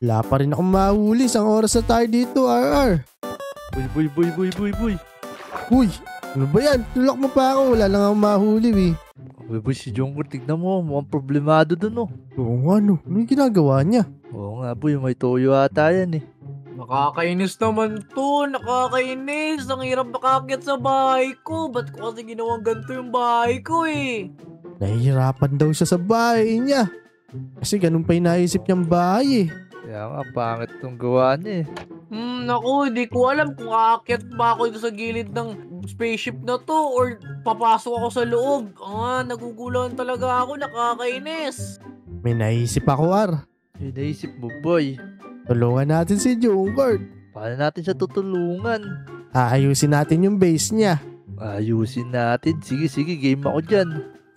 Wala pa rin akong mahuli. Isang oras na tayo dito, RR. Boy, boy, boy, boy, boy, boy. Uy, ano ba yan? Tulak mo pa ako. Wala lang akong mahuli, eh. Uy, boy, si Jongkor, tignan mo. Mukhang problemado dun, oh. Oo nga, no. Ano yung ginagawa niya? Oo nga, boy. May toyo ata yan, eh. Nakakainis naman to, nakakainis. Ang hirap makakyat sa bahay ko. Ba't ko kasi ginawang ganito yung bahay ko eh? Nahihirapan daw siya sa bahay niya. Kasi ganun pa inaisip niyang bahay eh. Kaya nga, pangit tong gawa niya eh. Hmm, naku, hindi ko alam kung aakyat ba ako dito sa gilid ng spaceship na to or papasok ako sa loob. Ah, nagugulan talaga ako, nakakainis. May naisip ako, Ar. May naisip mo, boy. Tulungan natin si Jungkart. Paano natin siya tutulungan? Aayusin natin yung base niya. Ayusin natin. Sige, sige, game ako dyan.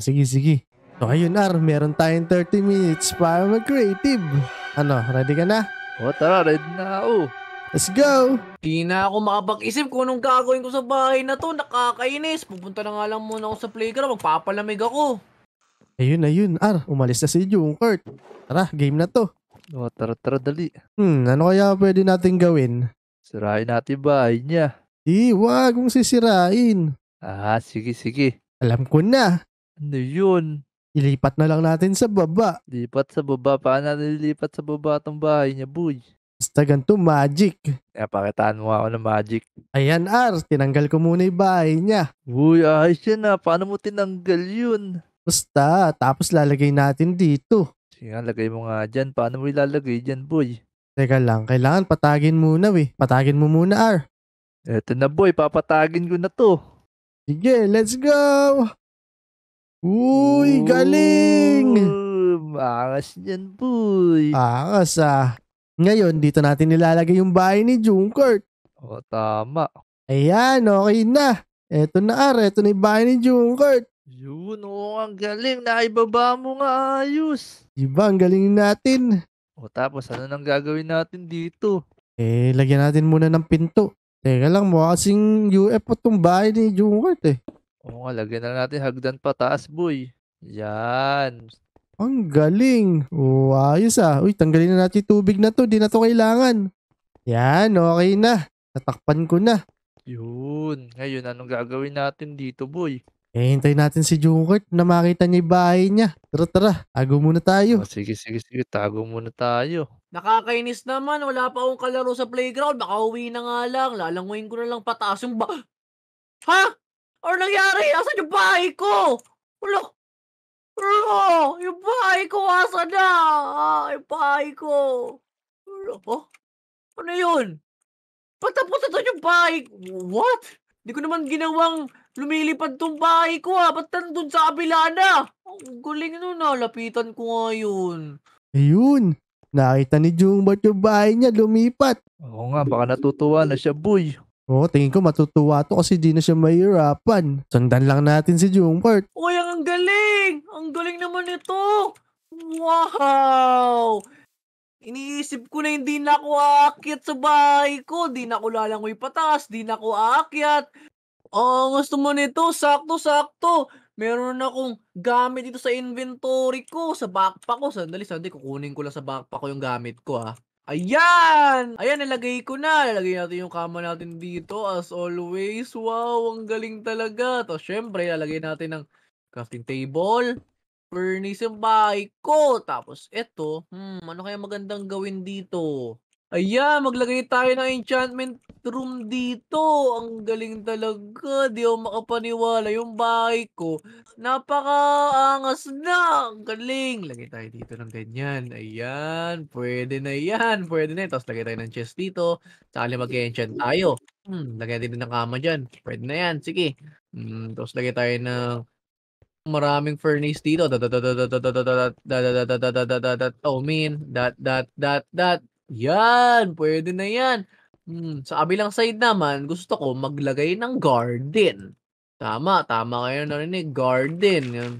Sige, sige. So ayun, Ar, meron tayong 30 minutes para mag-creative. Ano, ready ka na? O tara, ready na ako. Let's go! Di na ako makapag-isip kung anong gagawin ko sa bahay na to. Nakakainis. Pupunta na nga lang muna ako sa playground. Magpapalamig ako. Ayun, ayun. Ar, umalis na si Junkert. Tara, game na to. O, tara, tara, dali. Hmm, ano kaya pwede natin gawin? Sirain natin bahay niya. Di, wag mong sisirain. Ah, sige, sige. Alam ko na. Ano yun? Ilipat na lang natin sa baba. Lipat sa baba. Paano natin lilipat sa baba itong bahay niya, boy? Basta ganito, magic. Kaya eh, pakitaan mo ako ng magic. Ayan, Ar. Tinanggal ko muna yung bahay niya. Uy, ayos yan ah. Paano mo tinanggal yun? Basta, tapos lalagay natin dito. Sige nga, lagay mo nga dyan. Paano mo ilalagay dyan, boy? Teka lang, kailangan patagin muna, we. Patagin mo muna, Ar. Eto na, boy. Papatagin ko na to. Sige, let's go! Uy, galing! Boom! Angas dyan, boy. Angas ah. Ngayon, dito natin nilalagay yung bahay ni Junkert. O, oh, tama. Ayan, okay na. Eto na, Ar. Ah, eto na yung bahay ni Junkert. Yun, oo, ang galing. Naibaba mo nga ayos. Diba, ang galing natin. O, oh, tapos ano nang gagawin natin dito? Eh, lagyan natin muna ng pinto. Teka lang, mukha kasing UFO tong bahay ni Junkert eh. Oo nga, lagyan na natin hagdan pataas, boy. Yan. Ang galing. Wow, ayos ah. Uy, tanggalin na natin tubig na to. Di na to kailangan. Yan, okay na. Tatakpan ko na. Yun. Ngayon, anong gagawin natin dito, boy? Eh, hintayin natin si Junkert na makita niya yung bahay niya. Tara, tara. Tago muna tayo. Oh, sige, sige, sige. Tago muna tayo. Nakakainis naman. Wala pa akong kalaro sa playground. Baka uwi na nga lang. Lalanguin ko na lang pataas yung ba... Ha? Ano nangyari? Asan yung bahay ko? Wala. Wala. Yung bahay ko, asan na? Ah, yung bahay ko. Wala. Oh? Ano yun? Patapos na doon yung bahay. What? Hindi ko naman ginawang lumilipad tong bahay ko ha. Ah. Ba't nandun sa kabila na? Ang galing nun ha. Ah. Lapitan ko nga yun. Ayun. Nakita ni Jung yung bahay niya lumipat? Oo nga, baka natutuwa na siya, boy. Oo, oh, tingin ko matutuwa to kasi di na siya mahirapan. Sundan lang natin si Jungpart. Uy, ang galing! Ang galing naman ito! Wow! Iniisip ko na hindi na ako aakyat sa bahay ko. Di na ako lalangoy patas. Di na ako aakyat. Oh, gusto mo nito. Sakto-sakto. Meron na akong gamit dito sa inventory ko. Sa backpack ko. Sandali, sandali. Kukunin ko lang sa backpack ko yung gamit ko ha. Ah. Ayan! Ayan, nalagay ko na. Nalagay natin yung kama natin dito as always. Wow, ang galing talaga. Tapos syempre, lalagay natin ng crafting table, furnace yung bahay ko. Tapos ito, hmm, ano kaya magandang gawin dito? Ayan, maglagay tayo ng enchantment bathroom dito. Ang galing talaga. Di ako makapaniwala. Yung bahay ko, napakaangas na. Ang galing. Lagay tayo dito ng ganyan. Ayan. Pwede na yan. Pwede na yan. Tapos lagay tayo ng chest dito. Saka mag-enchant tayo. Hmm, lagay din ng kama dyan. Pwede na yan. Sige. Hmm, tapos lagay tayo ng maraming furnace dito. Oh, mean. Dot, dot, dot, dot. Yan. Pwede na yan. Mm, sa abilang side naman, gusto ko maglagay ng garden. Tama, tama kayo narinig. Garden. Yan.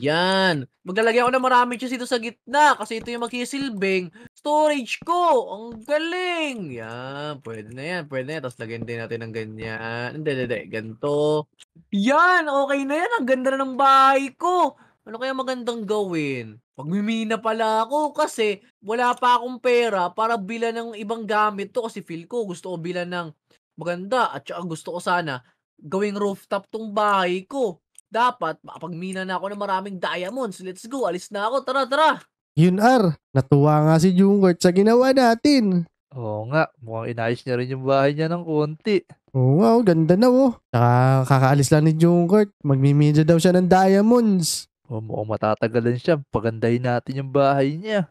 Yan. Maglalagay ako ng marami cheese dito sa gitna kasi ito yung magsisilbing storage ko. Ang galing. Yan. Pwede na yan. Pwede na yan. Tapos lagyan din natin ng ganyan. Hindi, hindi, hindi. Ganito. Yan. Okay na yan. Ang ganda na ng bahay ko. Ano kaya magandang gawin? Pagmimina pala ako kasi wala pa akong pera para bila ng ibang gamit to kasi feel ko gusto ko bila ng maganda at saka gusto ko sana gawing rooftop tong bahay ko. Dapat mapagmina na ako ng maraming diamonds. Let's go, alis na ako. Tara, tara! Yun Ar, natuwa nga si Jungkort sa ginawa natin. Oo nga, mukhang inayos niya rin yung bahay niya ng konti. Oo nga, oh, ganda na oh. Saka kakaalis lang ni Jungkort, magmimedya daw siya ng diamonds. Oh, mukhang matatagalan siya. Pagandahin natin yung bahay niya.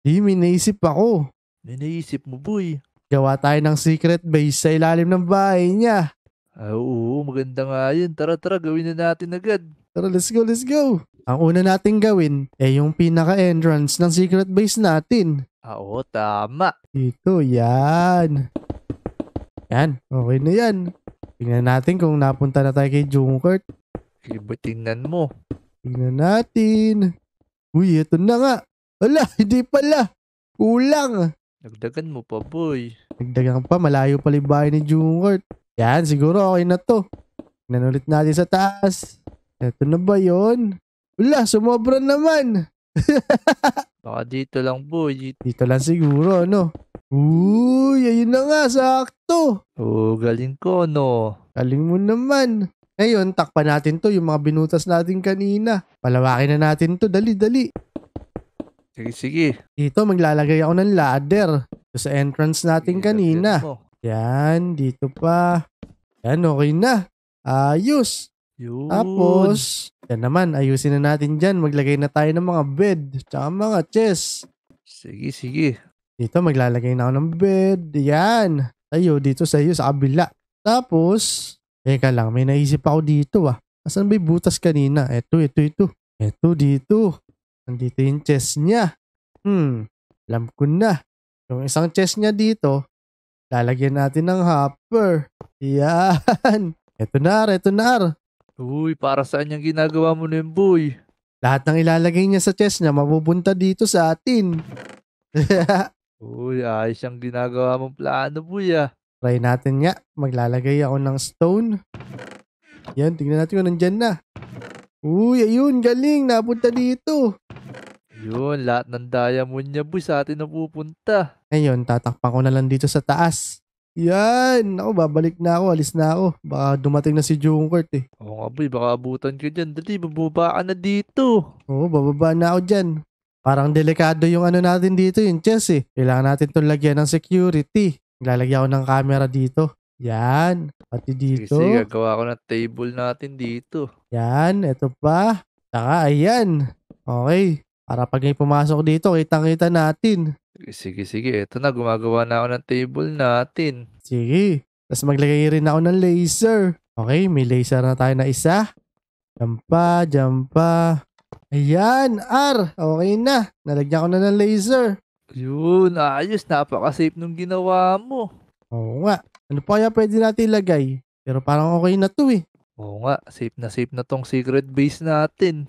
Di, may naisip ako. May naisip mo, boy. Gawa tayo ng secret base sa ilalim ng bahay niya. Ah, oo, maganda nga yun. Tara, tara, gawin na natin agad. Tara, let's go, let's go. Ang una nating gawin ay eh, yung pinaka-entrance ng secret base natin. Ah, oo, tama. Ito, yan. Yan, okay na yan. Tingnan natin kung napunta na tayo kay Junkert. Sige, tingnan mo. Tingnan natin. Uy, eto na nga. Wala, hindi pala. Kulang. Nagdagan mo pa, boy. Nagdagan pa, malayo pala yung bahay ni Jungkort. Yan, siguro okay na to. Tingnan ulit natin sa taas. Eto na ba yon? Wala, sumobra naman. Baka dito lang, boy. Dito lang siguro, ano? Uy, ayun na nga, sakto. Oo, galing ko, no? Galing mo naman. Ngayon, takpan natin to yung mga binutas natin kanina. Palawakin na natin to. Dali, dali. Sige, sige. Dito, maglalagay ako ng ladder. sa entrance natin sige, kanina. Yan, dito pa. Yan, okay na. Ayos. Yun. Tapos, yan naman, ayusin na natin dyan. Maglagay na tayo ng mga bed, tsaka mga chest. Sige, sige. Dito, maglalagay na ako ng bed. Yan. Tayo, dito sa iyo, sa kabila. Tapos, Teka lang, may naisip ako dito ah. Asan ba yung butas kanina? Eto, eto, eto. Eto, dito. Nandito yung chest niya. Hmm, alam ko na. Yung isang chest niya dito, lalagyan natin ng hopper. Yan. Eto na, eto na. Uy, para saan yung ginagawa mo na yung boy? Lahat ng ilalagay niya sa chest niya, mapupunta dito sa atin. Uy, ayos yung ginagawa mong plano, buya. ah. Try natin nga. Maglalagay ako ng stone. Yan, tingnan natin kung nandyan na. Uy, ayun, galing. Napunta dito. Ayun, lahat ng diamond niya boy sa atin napupunta. Ngayon, tatakpan ko na lang dito sa taas. Yan! Ako, babalik na ako. Alis na ako. Baka dumating na si Jungkurt eh. Oo nga boy, baka abutan ka dyan. Dali, bababa ka na dito. Oo, bababa na ako dyan. Parang delikado yung ano natin dito, yung chess eh. Kailangan natin itong lagyan ng security. Lalagyan ako ng camera dito. Yan. Pati dito. sige. gagawa ko ng table natin dito. Yan. Ito pa. Saka, ayan. Okay. Para pag may pumasok dito, kitang-kita natin. Sige, sige. Ito na, gumagawa na ako ng table natin. Sige. Tapos maglagay rin ako ng laser. Okay, may laser na tayo na isa. Diyan pa, diyan pa. Ayan, R. Okay na. Nalagyan ko na ng laser. Yun, ayos. Napaka-safe nung ginawa mo. Oo nga. Ano pa kaya pwede natin ilagay? Pero parang okay na to eh. Oo nga, safe na safe na tong secret base natin.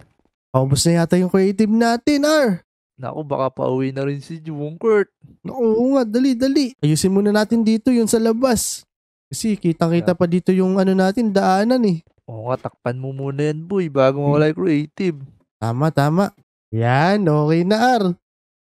Paubos na yata yung creative natin, Ar. Naku, baka pauwi na rin si Kurt. Oo nga, dali, dali. Ayusin muna natin dito yung sa labas. Kasi kitang-kita yeah. pa dito yung ano natin, daanan eh. Oo nga, takpan mo muna yan, boy, bago mawala yung creative. Tama, tama. Yan, okay na, Ar.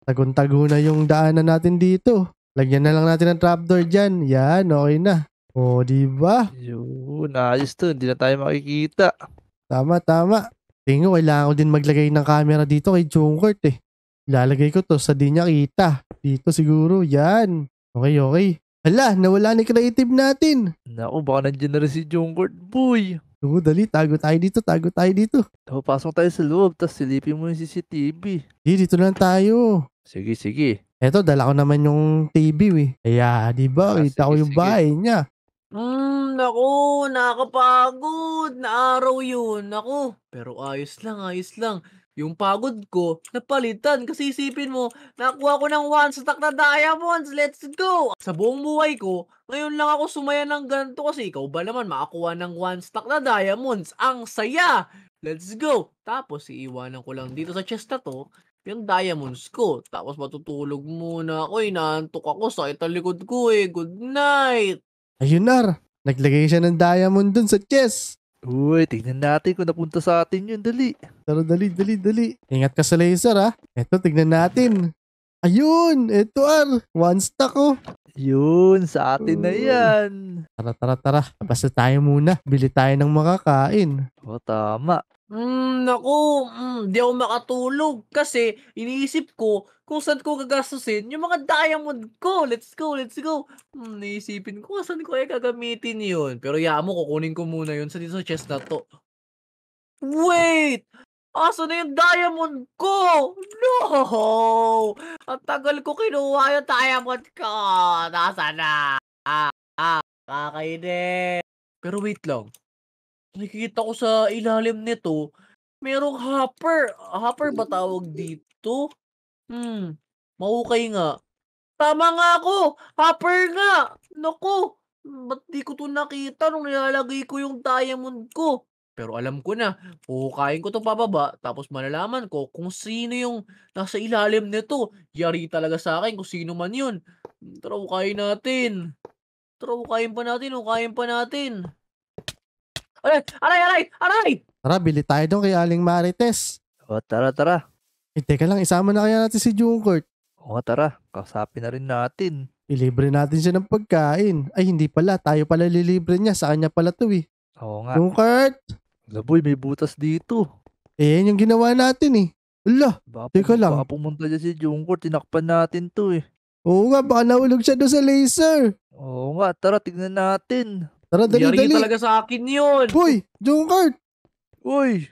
Taguntago na yung daanan natin dito. Lagyan na lang natin ng trapdoor dyan. Yan, okay na. O, oh, di ba? Yun, ayos to. Hindi na tayo makikita. Tama, tama. Tingin ko, kailangan ko din maglagay ng camera dito kay Junkert eh. Lalagay ko to sa di niya kita. Dito siguro, yan. Okay, okay. Hala, nawala ni creative natin. Naku, baka nandiyan na rin si Junkert, boy. Oo, dali, tago tayo dito, tago tayo dito. O, pasok tayo sa loob, tapos silipin mo yung CCTV. Di, dito lang tayo. Sige, sige. Eto, dala ko naman yung TV, eh. Kaya, di ba, Ah, kita ko sige, yung sige. bahay niya. Hmm, naku, nakakapagod na araw yun. Naku, pero ayos lang, ayos lang. Yung pagod ko, napalitan kasi isipin mo, nakuha ko ng one stack na diamonds, let's go! Sa buong buhay ko, ngayon lang ako sumaya ng ganito kasi ikaw ba naman makakuha ng one stack na diamonds? Ang saya! Let's go! Tapos iiwanan ko lang dito sa chest na to, yung diamonds ko. Tapos matutulog muna ako, inaantok ako sa italikod ko eh. Good night! Ayun nar, naglagay siya ng diamond dun sa chest. Uy, tignan natin kung napunta sa atin yun. Dali. Tara, dali, dali, dali. Ingat ka sa laser, ha? Ah. Ito, tingnan natin. Ayun! Eto, Ar. Ah. One stack, oh. Yun, sa atin na yan. Tara, tara, tara. Basta tayo muna. Bili tayo ng makakain. O, oh, tama. Mm, naku, mm, di ako makatulog kasi iniisip ko kung saan ko gagastusin yung mga diamond ko. Let's go, let's go. Mm, naisipin ko saan ko ay gagamitin yun. Pero yamo, kukunin ko muna yun sa dito sa chest na to. Wait! Aso na yung diamond ko? No! Ang tagal ko kinuha yung diamond ko. Nasa na? Ah, ah, kakainin. Pero wait lang nakikita ko sa ilalim nito, merong hopper. Hopper ba tawag dito? Hmm, mahukay nga. Tama nga ako! Hopper nga! Naku! Ba't di ko to nakita nung nilalagay ko yung diamond ko? Pero alam ko na, puhukain ko to pababa, tapos malalaman ko kung sino yung nasa ilalim nito. Yari talaga sa akin kung sino man yun. Tara, hukayin natin. Tara, hukayin pa natin, hukayin pa natin. Aray, aray, aray, aray! Tara, bili tayo doon kay Aling Marites. O, oh, tara, tara. Eh, teka lang, isama na kaya natin si Jungkurt. O, tara. Kausapin na rin natin. Ilibre natin siya ng pagkain. Ay, hindi pala. Tayo pala lilibre niya. Sa kanya pala to eh. Oo nga. Jungkurt! Laboy, may butas dito. Eh, yan yung ginawa natin eh. Ala, baka teka lang. Baka pumunta dyan si Jungkurt. Tinakpan natin to eh. Oo nga, baka nahulog siya doon sa laser. Oo nga, tara, tignan natin. Tara, dali, Yari dali. talaga sa akin yun. Uy, Junkart. Uy.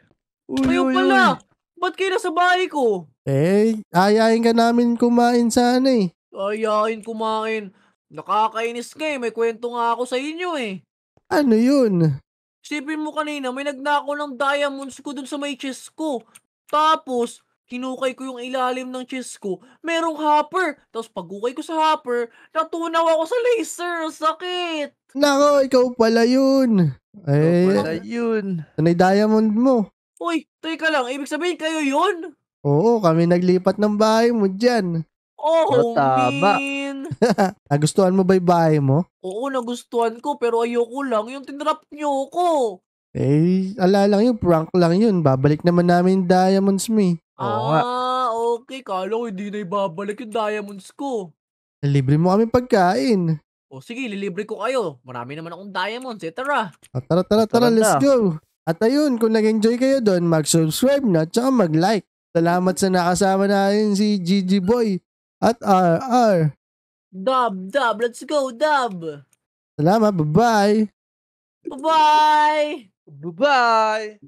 Uy, Kayo uy, pala. Uy. Ba't kayo nasa bahay ko? Eh, ayayin ka namin kumain sana eh. Ayayin kumain. Nakakainis ka eh. May kwento nga ako sa inyo eh. Ano yun? Sipin mo kanina, may nagnako ng diamonds ko dun sa may chest ko. Tapos, hinukay ko yung ilalim ng chest ko. Merong hopper. Tapos pagukay ko sa hopper, natunaw ako sa laser. Sakit! Nako, ikaw pala yun. Eh, pala yun. Tunay diamond mo. Uy, teka lang. Ibig sabihin kayo yun? Oo, kami naglipat ng bahay mo dyan. Oh, Oh, tama. Min. Nagustuhan mo ba yung bahay mo? Oo, nagustuhan ko pero ayoko lang yung tinrap niyo ko. Eh, ala lang yung prank lang yun. Babalik naman namin yung diamonds mo eh. Oo nga. ah, okay. Kala ko hindi na ibabalik yung diamonds ko. Libre mo kami pagkain. O sige, lilibre ko kayo. Marami naman akong diamonds, eh. Tara. At tara, tara, tara, Tara let's go. At ayun, kung nag-enjoy kayo doon, mag-subscribe na, tsaka mag-like. Salamat sa nakasama natin si Gigi Boy at RR. Dub, dub, let's go, dub. Salamat, bye-bye. Bye-bye! Bye-bye!